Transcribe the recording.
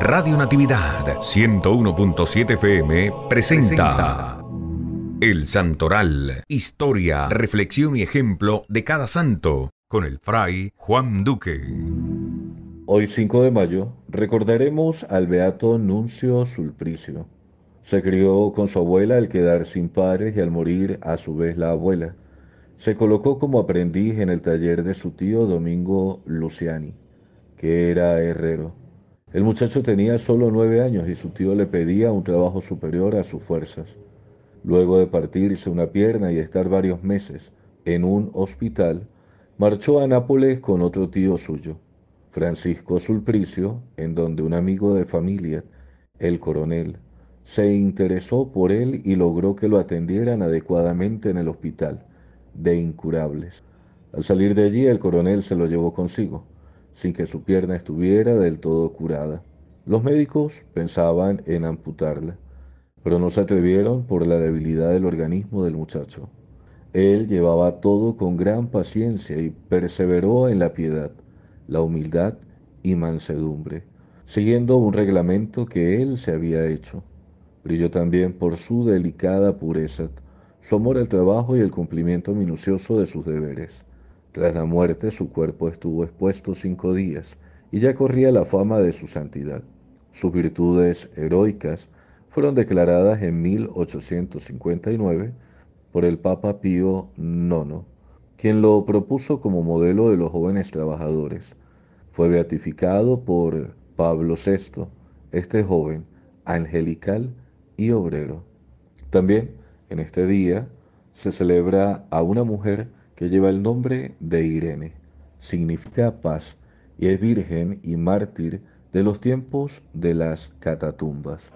Radio Natividad 101.7 FM presenta El Santoral, historia, reflexión y ejemplo de cada santo, con el fray Juan Duque. Hoy 5 de mayo recordaremos al beato Nuncio Sulpricio Se crió con su abuela al quedar sin padres y al morir a su vez la abuela. Se colocó como aprendiz en el taller de su tío Domingo Luciani, que era herrero. El muchacho tenía solo nueve años y su tío le pedía un trabajo superior a sus fuerzas. Luego de partirse una pierna y estar varios meses en un hospital, marchó a Nápoles con otro tío suyo, Francisco Sulpricio, en donde un amigo de familia, el coronel, se interesó por él y logró que lo atendieran adecuadamente en el hospital de incurables. Al salir de allí, el coronel se lo llevó consigo sin que su pierna estuviera del todo curada. Los médicos pensaban en amputarla, pero no se atrevieron por la debilidad del organismo del muchacho. Él llevaba todo con gran paciencia y perseveró en la piedad, la humildad y mansedumbre, siguiendo un reglamento que él se había hecho. Brilló también por su delicada pureza, su amor al trabajo y el cumplimiento minucioso de sus deberes. Tras la muerte su cuerpo estuvo expuesto cinco días y ya corría la fama de su santidad. Sus virtudes heroicas fueron declaradas en 1859 por el Papa Pío IX, quien lo propuso como modelo de los jóvenes trabajadores. Fue beatificado por Pablo VI, este joven angelical y obrero. También en este día se celebra a una mujer que lleva el nombre de Irene. Significa paz y es virgen y mártir de los tiempos de las catatumbas.